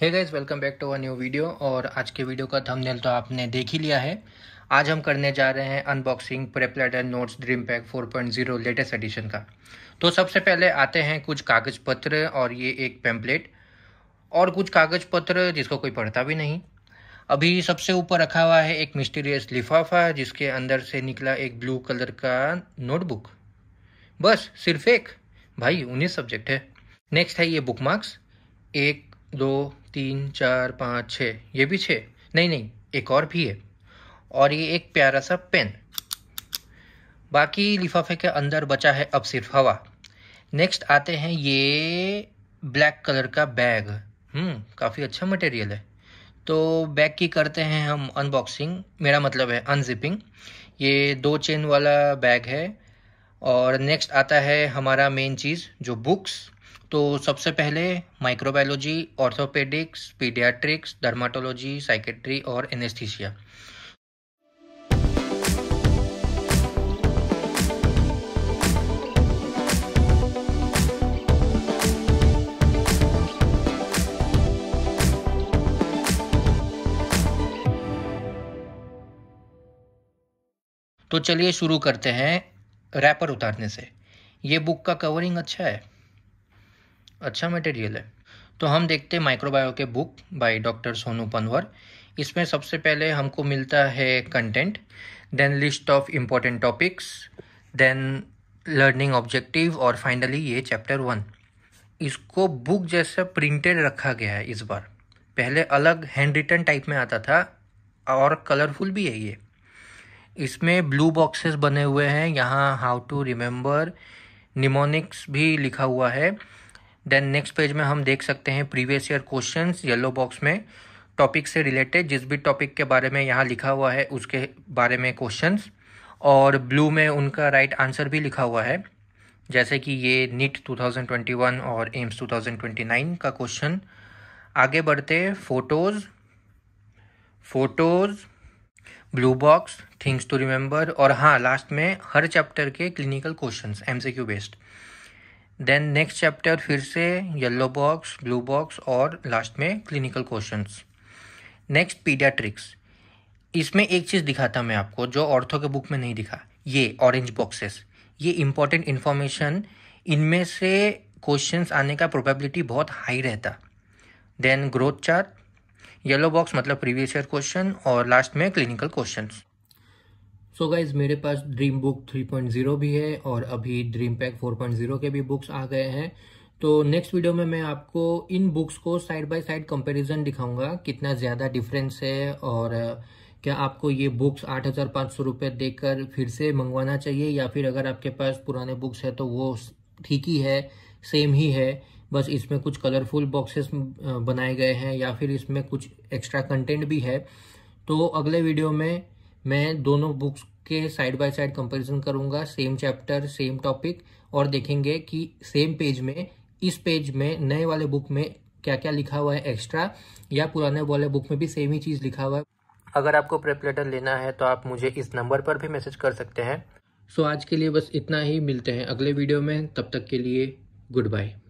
hey guys welcome back to a new video और आज के वीडियो का थंबनेल तो आपने देख ही लिया है आज हम करने जा रहे हैं unboxing PrepLadder notes dream pack 4.0 latest edition का तो सबसे पहले आते हैं कुछ कागज़ पत्र और ये एक पेम्पलेट और कुछ कागज़ पत्र जिसको कोई पढ़ता भी नहीं अभी सबसे ऊपर रखा हुआ है एक मिस्टीरियस लिफाफा जिसके अंदर से निकला एक ब्लू कलर का नोटबुक बस सिर्फ एक भाई उन्नीस सब्जेक्ट है नेक्स्ट है ये बुक मार्क्स एक दो तीन चार पाँच छः ये भी छः नहीं नहीं एक और भी है और ये एक प्यारा सा पेन बाकी लिफाफे के अंदर बचा है अब सिर्फ हवा नेक्स्ट आते हैं ये ब्लैक कलर का बैग हम्म, काफ़ी अच्छा मटेरियल है तो बैग की करते हैं हम अनबॉक्सिंग मेरा मतलब है अनजिपिंग ये दो चेन वाला बैग है और नेक्स्ट आता है हमारा मेन चीज़ जो बुक्स तो सबसे पहले microbiology orthopaedics paediatrics dermatology psychiatry और एनेस्थीसिया तो चलिए शुरू करते हैं रैपर उतारने से ये बुक का कवरिंग अच्छा है अच्छा मटेरियल है तो हम देखते हैं माइक्रोबायो के book by doctor Sonu Panwar इसमें सबसे पहले हमको मिलता है content then list of important topics then learning objective और फाइनली ये चैप्टर वन इसको बुक जैसा प्रिंटेड रखा गया है इस बार पहले अलग हैंड रिटन टाइप में आता था और कलरफुल भी है ये इसमें ब्लू बॉक्सेस बने हुए हैं यहाँ हाउ टू रिमेंबर निमोनिक्स भी लिखा हुआ है देन नेक्स्ट पेज में हम देख सकते हैं previous year question yellow box में टॉपिक से रिलेटेड जिस भी टॉपिक के बारे में यहाँ लिखा हुआ है उसके बारे में क्वेश्चंस और ब्लू में उनका राइट right आंसर भी लिखा हुआ है जैसे कि ये नीट 2021 और एम्स 2029 का क्वेश्चन आगे बढ़ते photos photos blue box things to remember और हाँ लास्ट में हर चैप्टर के clinical questions MCQ based then next chapter फिर से येलो बॉक्स ब्लू बॉक्स और लास्ट में क्लिनिकल क्वेश्चन नेक्स्ट पीडियाट्रिक्स इसमें एक चीज़ दिखाता मैं आपको जो ऑर्थो के बुक में नहीं दिखा ये ऑरेंज बॉक्सेस ये इंपॉर्टेंट इन्फॉर्मेशन इनमें से क्वेश्चंस आने का प्रोबेबिलिटी बहुत हाई रहता then growth chart yellow box मतलब प्रीवियस ईयर क्वेश्चन और लास्ट में clinical questions so so guys मेरे पास ड्रीम बुक 3.0 भी है और अभी ड्रीम पैक 4.0 के भी बुक्स आ गए हैं तो नेक्स्ट वीडियो में मैं आपको इन बुक्स को साइड बाय साइड कंपैरिजन दिखाऊंगा कितना ज़्यादा डिफरेंस है और क्या आपको ये बुक्स आठ हज़ार पाँच सौ रुपये देकर फिर से मंगवाना चाहिए या फिर अगर आपके पास पुराने बुक्स है तो वो ठीक ही है सेम ही है बस इसमें कुछ कलरफुल बॉक्सेस बनाए गए हैं या फिर इसमें कुछ एक्स्ट्रा कंटेंट भी है तो अगले वीडियो में मैं दोनों बुक्स के साइड बाय साइड कंपैरिजन करूंगा सेम चैप्टर सेम टॉपिक और देखेंगे कि सेम पेज में इस पेज में नए वाले बुक में क्या क्या लिखा हुआ है एक्स्ट्रा या पुराने वाले बुक में भी सेम ही चीज़ लिखा हुआ है अगर आपको प्रेप लेटर लेना है तो आप मुझे इस नंबर पर भी मैसेज कर सकते हैं सो so, आज के लिए बस इतना ही मिलते हैं अगले वीडियो में तब तक के लिए गुड बाय